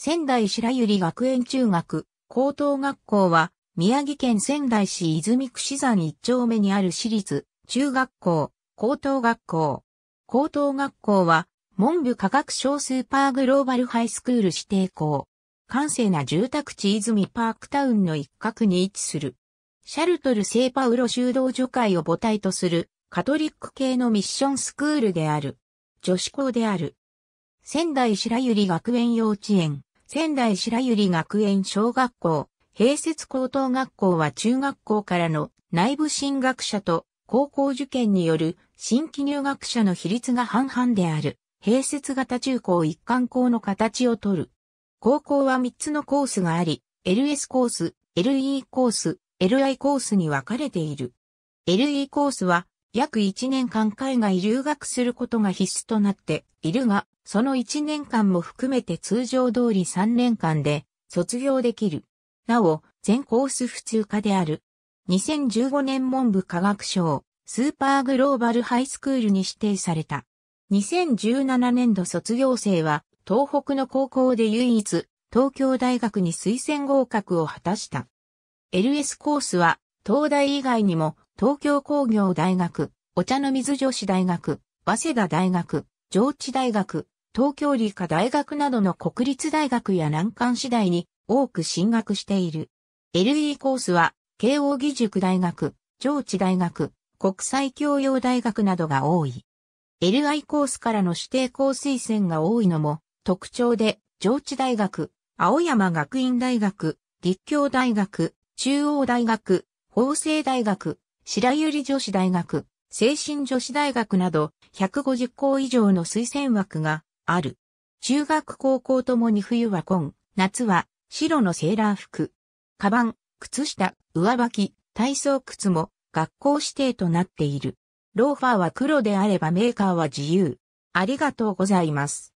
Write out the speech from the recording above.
仙台白百合学園中学、高等学校は、宮城県仙台市泉区市山一丁目にある私立、中学校、高等学校。高等学校は、文部科学省スーパーグローバルハイスクール指定校。閑静な住宅地泉パークタウンの一角に位置する。シャルトル・聖パウロ修道女会を母体とするカトリック系のミッションスクールである。女子校である。仙台白百合学園幼稚園。仙台白百合学園小学校、併設高等学校は中学校からの内部進学者と高校受験による新規入学者の比率が半々である。併設型中高一貫校の形をとる。高校は3つのコースがあり、LS コース、LE コース、LI コースに分かれている。LE コースは約1年間海外留学することが必須となっているが、その1年間も含めて通常通り3年間で卒業できる。なお、全コース普通科である。2015年文部科学省、スーパーグローバルハイスクールに指定された。2017年度卒業生は、東北の高校で唯一、東京大学に推薦合格を果たした。LS コースは、東大以外にも東京工業大学、お茶の水女子大学、早稲田大学、上智大学、東京理科大学などの国立大学や難関次第に多く進学している。LE コースは、慶応義塾大学、上智大学、国際教養大学などが多い。LI コースからの指定校推薦が多いのも特徴で、上智大学、青山学院大学、立教大学、中央大学、法政大学、白百合女子大学、精神女子大学など150校以上の推薦枠がある。中学高校ともに冬は紺、夏は白のセーラー服。カバン、靴下、上履き、体操靴も学校指定となっている。ローファーは黒であればメーカーは自由。ありがとうございます。